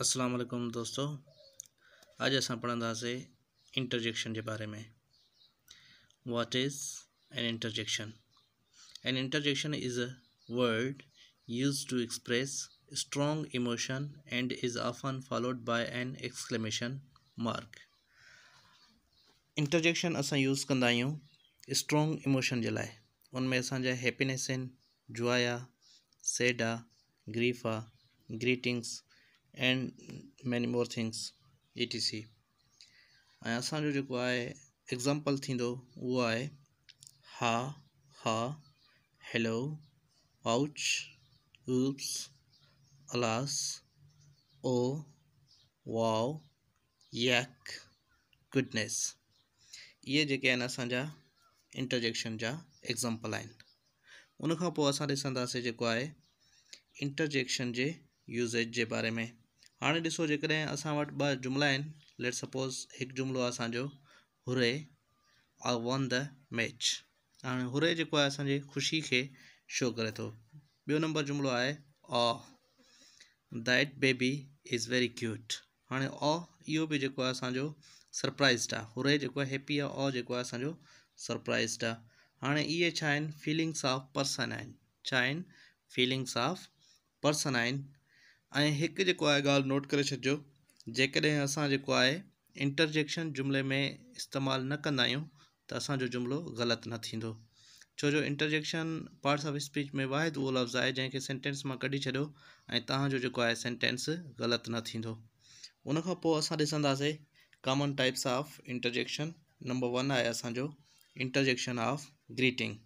अस्सलाम वालेकुम दोस्तों अॼु अस पढ़ंदासीं इंटरजेक्शन के बारे में what is an interjection an interjection is a word use to express strong emotion and is often followed by an exclamation mark interjection अस यूज़ क्यों स्ट्रॉन्ग इमोशन के लिए उनमें असाजा हैप्पीनेस आहिनि जॉय आ सैड आ ग्रीफ आ greetings and many more things etc ऐं असांजो जेको आहे एग्ज़ाम्पल थींदो उहो हा हा hello ouch oops alas oh wow yuck goodness ये जेके अस इंटरजेक्शन जा एग्ज़ाम्पल आहिनि उनखां इंटरजेक्शन के यूज़ेज के बारे में हाणे ॾिसो जेकॾहिं असां वटि ॿ जुमिला आहिनि लेट सपोज़ हिकु जुमिलो आहे असांजो हुरे आ वॉन द मैच हाणे हुरे जेको आहे असांजे ख़ुशी खे शो करे थो ॿियो नंबर जुमिलो आहे aw that baby is very cute हाणे ऑ इहो बि जेको आहे असांजो सरप्राइज़ड आहे हुरे जेको आहे हैप्पी आहे ऑ जेको आहे असांजो सरप्राइज़ड आहे हाणे इहे छा आहिनि फीलिंग्स ऑफ पर्सन आहिनि छा आहिनि फीलिंग्स ऑफ पर्सन आहिनि ऐं हिकु जेको नोट कर छॾिजो जेकॾहिं असां जेको इंटरजेक्शन जुमले में इस्तेमाल न क्यों तो असो असांजो गलत ग़लति न थींदो छो जो इंटरजेक्शन पार्ट्स ऑफ स्पीच में वाहिद वो लफ्ज़ है जैसे सेंटेंस में कड़ी छॾियो ऐं सेंटेंस गलत न थींदो उनखां पोइ common types of interjection number one आहे असांजो interjection of greeting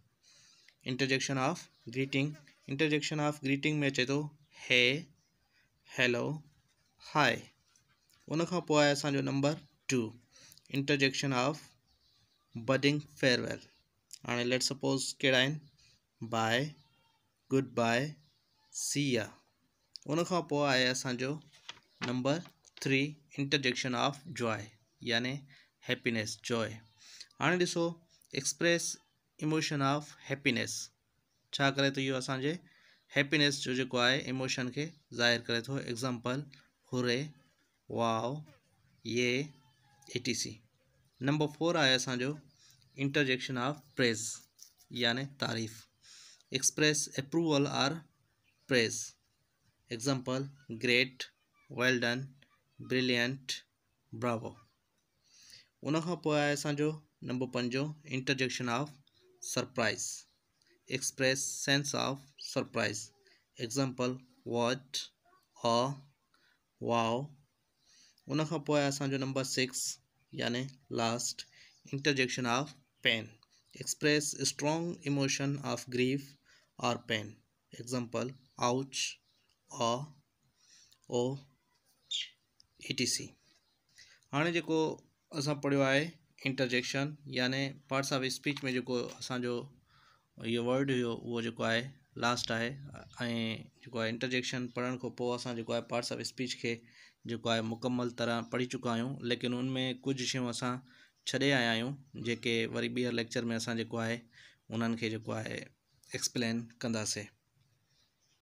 interjection of greeting interjection of greeting में अचे तो है हैलो हाय उन खां पोइ number two interjection of bidding farewell हाँ लेट सपोज़ कड़ा bye goodbye see ya उन खां पोइ number three interjection of joy यानि हैप्पीनेस जॉय हाँ ऐसो एक्सप्रेस इमोशन ऑफ हैप्पीनेस छा करे त इहो हैप्पीनेस जो जेको आहे इमोशन के ज़ाहिर करे तो एग्ज़ाम्पल हुरे वाव ये ए नंबर फोर आहे असांजो इंटरजेक्शन ऑफ प्रेज़ यानि तारीफ़ express approval or praise example great well done brilliant bravo उनखां पोइ आहे नंबर पंजो interjection of surprise express sense of surprise. Example, what, awe, wow. उन पोइ नंबर सिक्स यानि last interjection of pain express strong emotion of grief और pain example ouch ow oh E T C हाणे जेको असां पढ़ियो आहे इंटरजेक्शन यानि पार्ट्स ऑफ स्पीच में जो असो इहो वर्ड हुयो उहो जेको आहे लास्ट आहे ऐं जेको इंटरजेक्शन पढ़ने खां पोइ असां पार्ट्स ऑफ स्पीच के जेको आहे मुकमल तरह पढ़ी चुका आहियूं लेकिन उनमें कुछ शयूं असां छॾे आया आहियूं जेके वरी ॿीहर लेक्चर में असां जेको आहे उन्हनि खे एक्सप्लेन कंदासीं